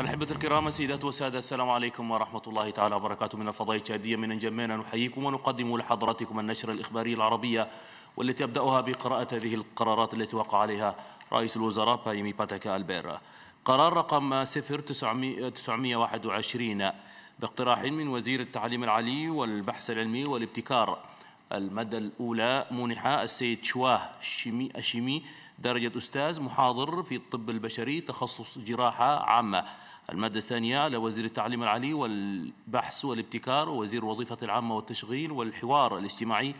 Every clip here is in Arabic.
الأحبة الكرام السيدات والسادة السلام عليكم ورحمة الله تعالى وبركاته من الفضاء الشادية من جميعنا نحييكم ونقدم لحضراتكم النشرة الإخبارية العربية والتي أبدأها بقراءة هذه القرارات التي وقع عليها رئيس الوزراء بايمي باتاكا ألبير قرار رقم 0921 باقتراح من وزير التعليم العالي والبحث العلمي والابتكار المدى الأولى منح السيد شواه الشيمي درجة أستاذ محاضر في الطب البشري تخصص جراحة عامة المادة الثانية لوزير التعليم العالي والبحث والابتكار ووزير الوظيفة العامة والتشغيل والحوار الاجتماعي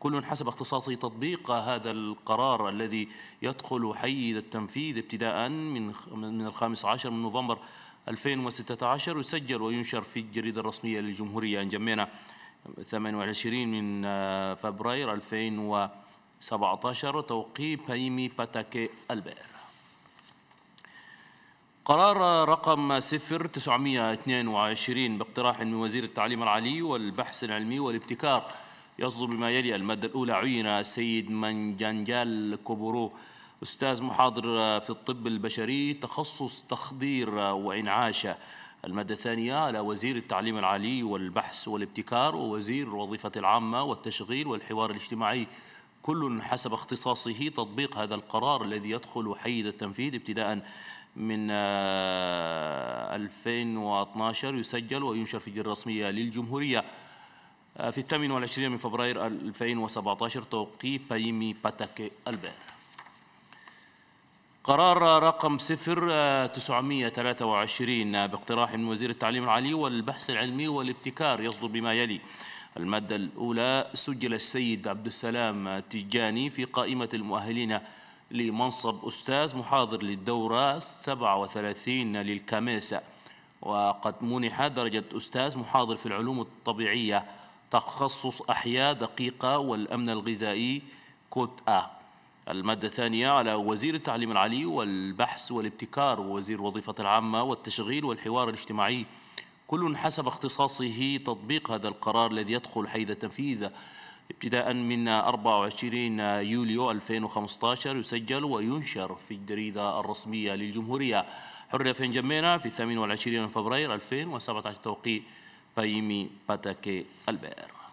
كل حسب اختصاصه تطبيق هذا القرار الذي يدخل حي التنفيذ ابتداء من من الخامس عشر من نوفمبر 2016 يسجل وينشر في الجريدة الرسمية للجمهورية إن جمينا 28 من فبراير 2016 17 توقيع بايمي باتاكي البئر قرار رقم 0922 باقتراح من وزير التعليم العالي والبحث العلمي والابتكار يصدر بما يلي المادة الأولى عين السيد منجانجال كوبورو أستاذ محاضر في الطب البشري تخصص تخدير وإنعاش المادة الثانية على وزير التعليم العالي والبحث والابتكار ووزير الوظيفة العامة والتشغيل والحوار الاجتماعي كل حسب اختصاصه تطبيق هذا القرار الذي يدخل حيز التنفيذ ابتداء من 2012 آه، يسجل وينشر في الجريدة الرسمية للجمهورية آه، في 28 من فبراير 2017 توقيع بايمي باتاكي البير قرار رقم 0923 آه، باقتراح من وزير التعليم العالي والبحث العلمي والابتكار يصدر بما يلي المادة الأولى سجل السيد عبد السلام تجاني في قائمة المؤهلين لمنصب أستاذ محاضر للدورة 37 للكاميسة وقد منح درجة أستاذ محاضر في العلوم الطبيعية تخصص أحياء دقيقة والأمن الغذائي كوت أ المادة الثانية على وزير التعليم العالي والبحث والابتكار ووزير الوظيفة العامة والتشغيل والحوار الاجتماعي كل حسب اختصاصه تطبيق هذا القرار الذي يدخل حيز تنفيذه ابتداء من 24 يوليو 2015 يسجل وينشر في الجريدة الرسمية للجمهورية حرية فين جمينا في 28 فبراير 2017 توقيع بايمي باتاكي البئر